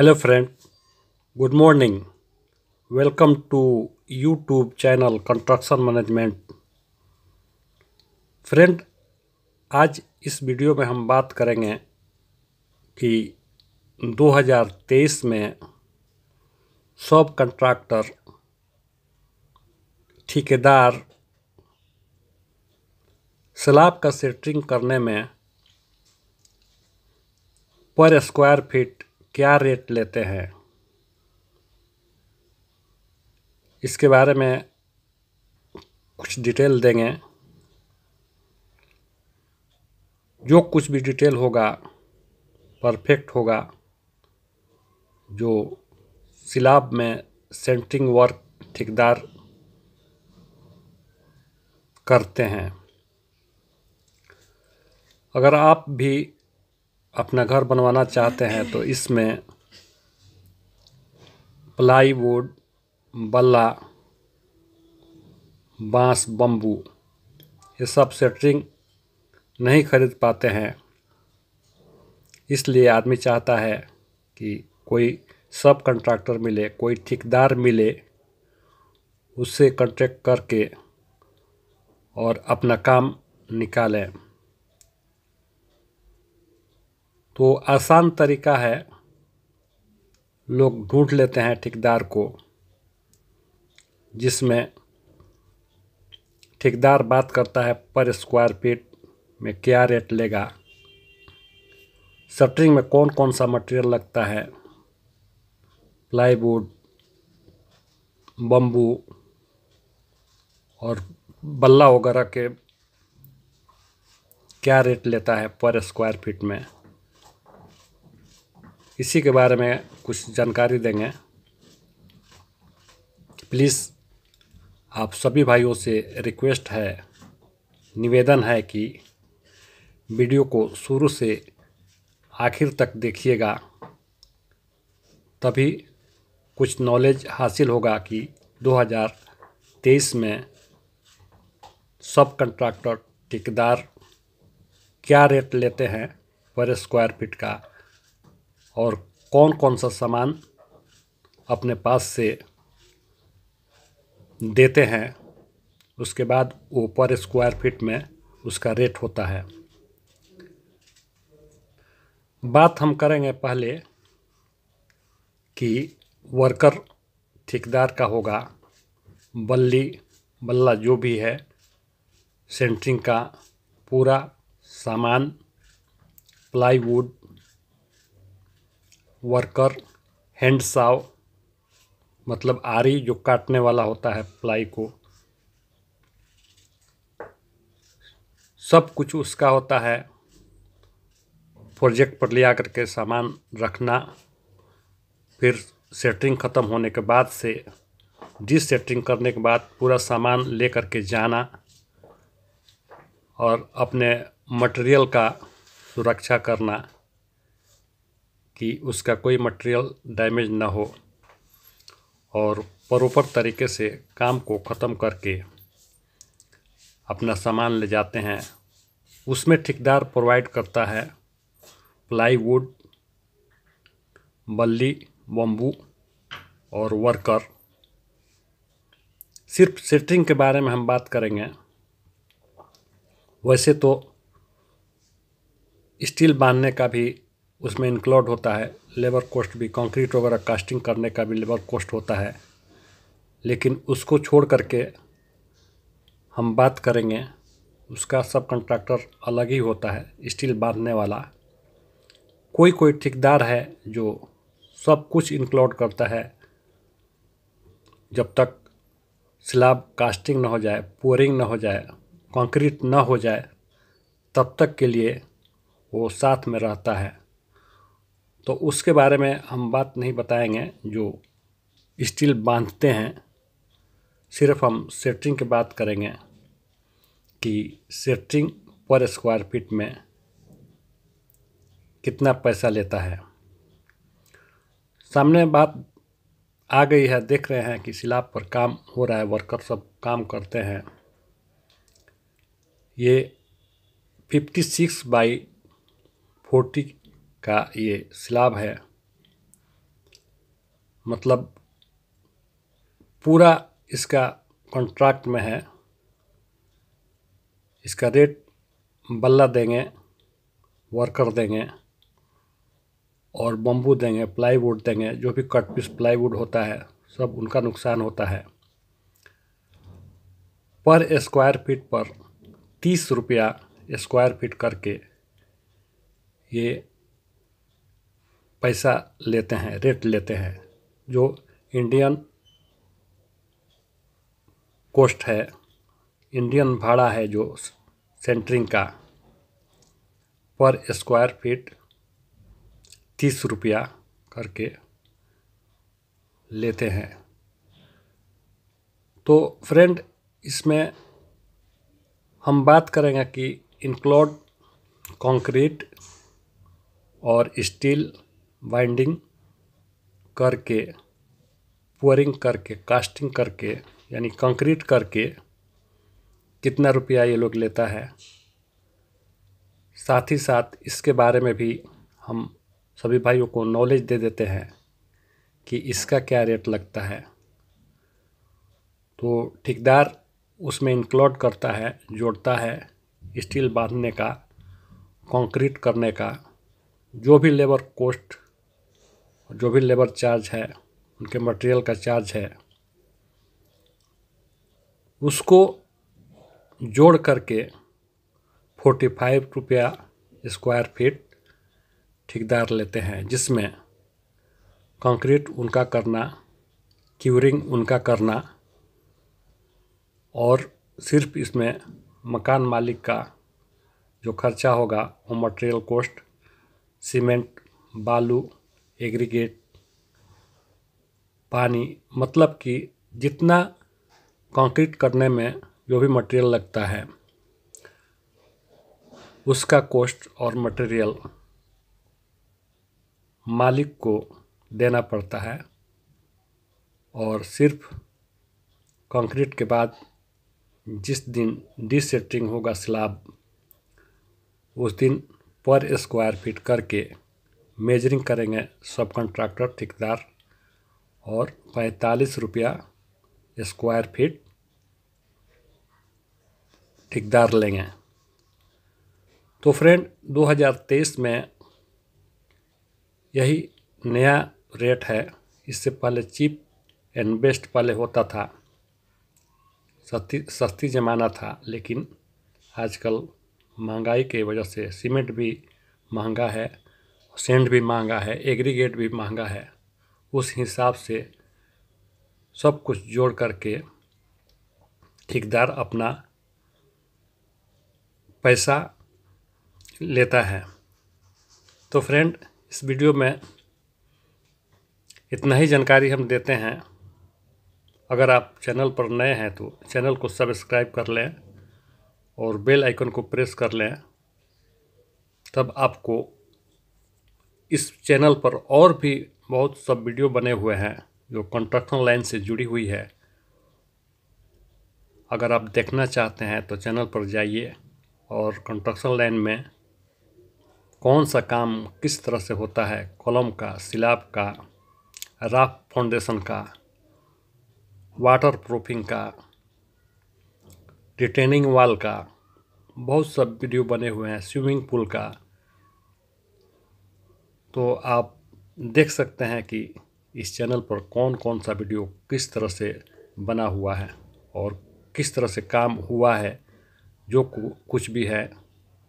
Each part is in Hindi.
hello friend good morning welcome to YouTube channel construction management friend आज इस वीडियो में हम बात करेंगे कि 2023 में सब कंट्रैक्टर ठेकेदार सलाब का सेटरिंग करने में पर स्क्वायर फीट क्या रेट लेते हैं इसके बारे में कुछ डिटेल देंगे जो कुछ भी डिटेल होगा परफेक्ट होगा जो सिलाब में सेंटरिंग वर्क ठेकेदार करते हैं अगर आप भी अपना घर बनवाना चाहते हैं तो इसमें प्लाईवुड बल्ला बांस बम्बू ये सब सेटरिंग नहीं खरीद पाते हैं इसलिए आदमी चाहता है कि कोई सब कंट्रैक्टर मिले कोई ठेकेदार मिले उससे कॉन्ट्रैक्ट करके और अपना काम निकालें तो आसान तरीका है लोग ढूंढ लेते हैं ठेकेदार को जिसमें ठेकेदार बात करता है पर स्क्वायर फीट में क्या रेट लेगा सटरिंग में कौन कौन सा मटेरियल लगता है प्लाईवुड बम्बू और बल्ला वगैरह के क्या रेट लेता है पर स्क्वायर फीट में इसी के बारे में कुछ जानकारी देंगे प्लीज़ आप सभी भाइयों से रिक्वेस्ट है निवेदन है कि वीडियो को शुरू से आखिर तक देखिएगा तभी कुछ नॉलेज हासिल होगा कि 2023 में सब कंट्रैक्टर ठेकेदार क्या रेट लेते हैं पर स्क्वायर फीट का और कौन कौन सा सामान अपने पास से देते हैं उसके बाद वो पर स्क्वायर फीट में उसका रेट होता है बात हम करेंगे पहले कि वर्कर ठेकेदार का होगा बल्ली बल्ला जो भी है सेंटरिंग का पूरा सामान प्लाईवुड वर्कर हैंड साव मतलब आरी जो काटने वाला होता है प्लाई को सब कुछ उसका होता है प्रोजेक्ट पर लिया करके सामान रखना फिर सेटरिंग ख़त्म होने के बाद से डिस सेटरिंग करने के बाद पूरा सामान ले करके जाना और अपने मटेरियल का सुरक्षा करना कि उसका कोई मटेरियल डैमेज ना हो और प्रॉपर तरीके से काम को ख़त्म करके अपना सामान ले जाते हैं उसमें ठेकेदार प्रोवाइड करता है प्लाईवुड बल्ली बम्बू और वर्कर सिर्फ सेटिंग के बारे में हम बात करेंगे वैसे तो स्टील बांधने का भी उसमें इंक्लूड होता है लेबर कॉस्ट भी कंक्रीट वगैरह कास्टिंग करने का भी लेबर कॉस्ट होता है लेकिन उसको छोड़ करके हम बात करेंगे उसका सब कंट्रैक्टर अलग ही होता है स्टील बांधने वाला कोई कोई ठेकेदार है जो सब कुछ इंक्लूड करता है जब तक स्लाब कास्टिंग ना हो जाए पोरिंग ना हो जाए कंक्रीट ना हो जाए तब तक के लिए वो साथ में रहता है तो उसके बारे में हम बात नहीं बताएंगे जो स्टील बांधते हैं सिर्फ हम सेटरिंग की बात करेंगे कि सेटरिंग पर स्क्वायर फीट में कितना पैसा लेता है सामने बात आ गई है देख रहे हैं कि सिलाब पर काम हो रहा है वर्कर सब काम करते हैं ये 56 सिक्स बाई फोर्टी का ये स्लाब है मतलब पूरा इसका कॉन्ट्रैक्ट में है इसका रेट बल्ला देंगे वर्कर देंगे और बम्बू देंगे प्लाईवुड देंगे जो भी कट पीस प्लाईवुड होता है सब उनका नुकसान होता है पर स्क्वायर फीट पर तीस रुपया स्क्वायर फीट करके ये पैसा लेते हैं रेट लेते हैं जो इंडियन कोस्ट है इंडियन भाड़ा है जो सेंटरिंग का पर स्क्वायर फीट तीस रुपया करके लेते हैं तो फ्रेंड इसमें हम बात करेंगे कि इंक्लोड कंक्रीट और स्टील वाइंडिंग करके पोरिंग करके कास्टिंग करके यानी कंक्रीट करके कितना रुपया ये लोग लेता है साथ ही साथ इसके बारे में भी हम सभी भाइयों को नॉलेज दे देते हैं कि इसका क्या रेट लगता है तो ठेकेदार उसमें इंक्लूड करता है जोड़ता है स्टील बांधने का कंक्रीट करने का जो भी लेबर कॉस्ट जो भी लेबर चार्ज है उनके मटेरियल का चार्ज है उसको जोड़ करके फोर्टी फाइव रुपया स्क्वायर फीट ठेकेदार लेते हैं जिसमें कंक्रीट उनका करना क्यूरिंग उनका करना और सिर्फ इसमें मकान मालिक का जो खर्चा होगा वो मटेरियल कॉस्ट सीमेंट बालू एग्रीगेट पानी मतलब कि जितना कंक्रीट करने में जो भी मटेरियल लगता है उसका कॉस्ट और मटेरियल मालिक को देना पड़ता है और सिर्फ कंक्रीट के बाद जिस दिन डिसेटिंग होगा स्लाब उस दिन पर स्क्वायर फीट करके मेजरिंग करेंगे सब कॉन्ट्रैक्टर ठेकेदार और पैंतालीस रुपया स्क्वायर फीट ठेकेदार लेंगे तो फ्रेंड 2023 में यही नया रेट है इससे पहले चीप एंड बेस्ट पहले होता था सस्ती सस्ती जमाना था लेकिन आजकल महंगाई के वजह से सीमेंट भी महंगा है सेंट भी महंगा है एग्रीगेट भी महंगा है उस हिसाब से सब कुछ जोड़ करके ठेकेदार अपना पैसा लेता है तो फ्रेंड इस वीडियो में इतना ही जानकारी हम देते हैं अगर आप चैनल पर नए हैं तो चैनल को सब्सक्राइब कर लें और बेल आइकन को प्रेस कर लें तब आपको इस चैनल पर और भी बहुत सब वीडियो बने हुए हैं जो कंस्ट्रक्शन लाइन से जुड़ी हुई है अगर आप देखना चाहते हैं तो चैनल पर जाइए और कंस्ट्रक्शन लाइन में कौन सा काम किस तरह से होता है कॉलम का सिलाब का राफ फाउंडेशन का वाटर प्रूफिंग का रिटेनिंग वाल का बहुत सब वीडियो बने हुए हैं स्विमिंग पूल का तो आप देख सकते हैं कि इस चैनल पर कौन कौन सा वीडियो किस तरह से बना हुआ है और किस तरह से काम हुआ है जो कुछ भी है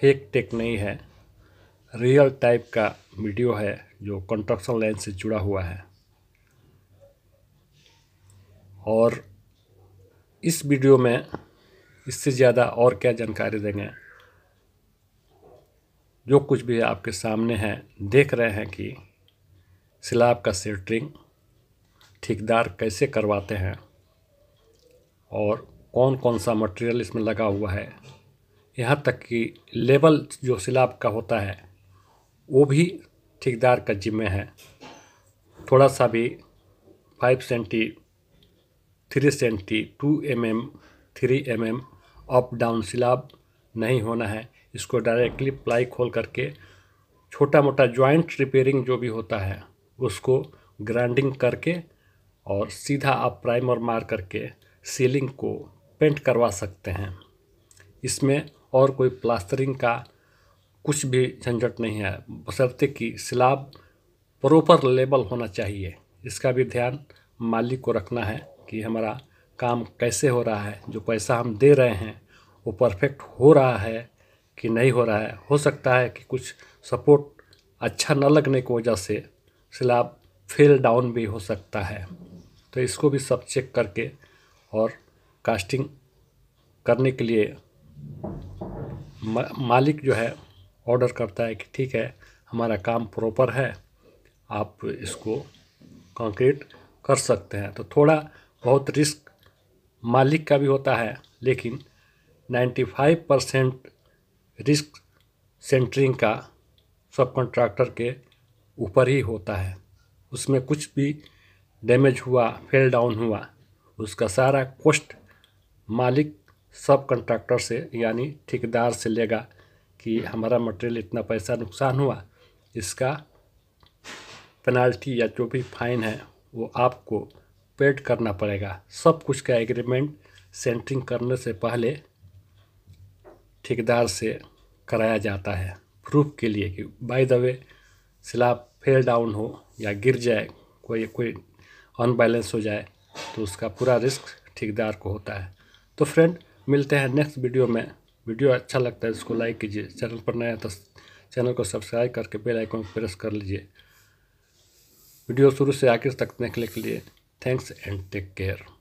फेक टेक नहीं है रियल टाइप का वीडियो है जो कंस्ट्रक्शन लाइन से जुड़ा हुआ है और इस वीडियो में इससे ज़्यादा और क्या जानकारी देंगे जो कुछ भी आपके सामने है देख रहे हैं कि सिलाब का सेटरिंग ठेकेदार कैसे करवाते हैं और कौन कौन सा मटेरियल इसमें लगा हुआ है यहाँ तक कि लेवल जो सिलाब का होता है वो भी ठेकेदार का जिम्मे है थोड़ा सा भी five centi three centi two M M three M M up down slab नहीं होना है इसको डायरेक्टली प्लाई खोल करके छोटा मोटा जॉइंट रिपेयरिंग जो भी होता है उसको ग्राइंडिंग करके और सीधा आप प्राइमर मार करके सीलिंग को पेंट करवा सकते हैं इसमें और कोई प्लास्टरिंग का कुछ भी झंझट नहीं है बसरते कि स्लाब प्रॉपर लेवल होना चाहिए इसका भी ध्यान मालिक को रखना है कि हमारा काम कैसे हो रहा है जो पैसा हम दे रहे हैं वो परफेक्ट हो रहा है कि नहीं हो रहा है हो सकता है कि कुछ सपोर्ट अच्छा न लगने की वजह से स्लैब फेल डाउन भी हो सकता है तो इसको भी सब चेक करके और कास्टिंग करने के लिए मालिक जो है ऑर्डर करता है कि ठीक है हमारा काम प्रॉपर है आप इसको कंक्रीट कर सकते हैं तो थोड़ा बहुत रिस्क मालिक का भी होता है लेकिन 95 परसेंट रिस्क सेंटरिंग का सब कॉन्ट्रैक्टर के ऊपर ही होता है उसमें कुछ भी डैमेज हुआ फेल डाउन हुआ उसका सारा कॉस्ट मालिक सब कॉन्ट्रैक्टर से यानी ठेकेदार से लेगा कि हमारा मटेरियल इतना पैसा नुकसान हुआ इसका पेनाल्टी या जो भी फाइन है वो आपको पेड करना पड़ेगा सब कुछ का एग्रीमेंट सेंटरिंग करने से पहले ठेकेदार से कराया जाता है प्रूफ के लिए कि by the way slab fell down हो या गिर जाए कोई कोई अनबैलेंस हो जाए तो उसका पूरा रिस्क ठेकेदार को होता है तो फ्रेंड मिलते हैं नेक्स्ट वीडियो में वीडियो अच्छा लगता है इसको लाइक कीजिए चैनल पर नया तो चैनल को सब्सक्राइब करके बेल आइकन प्रेस कर लीजिए वीडियो शुरू से आखिर तक देखने के लिए थैंक्स एंड टेक केयर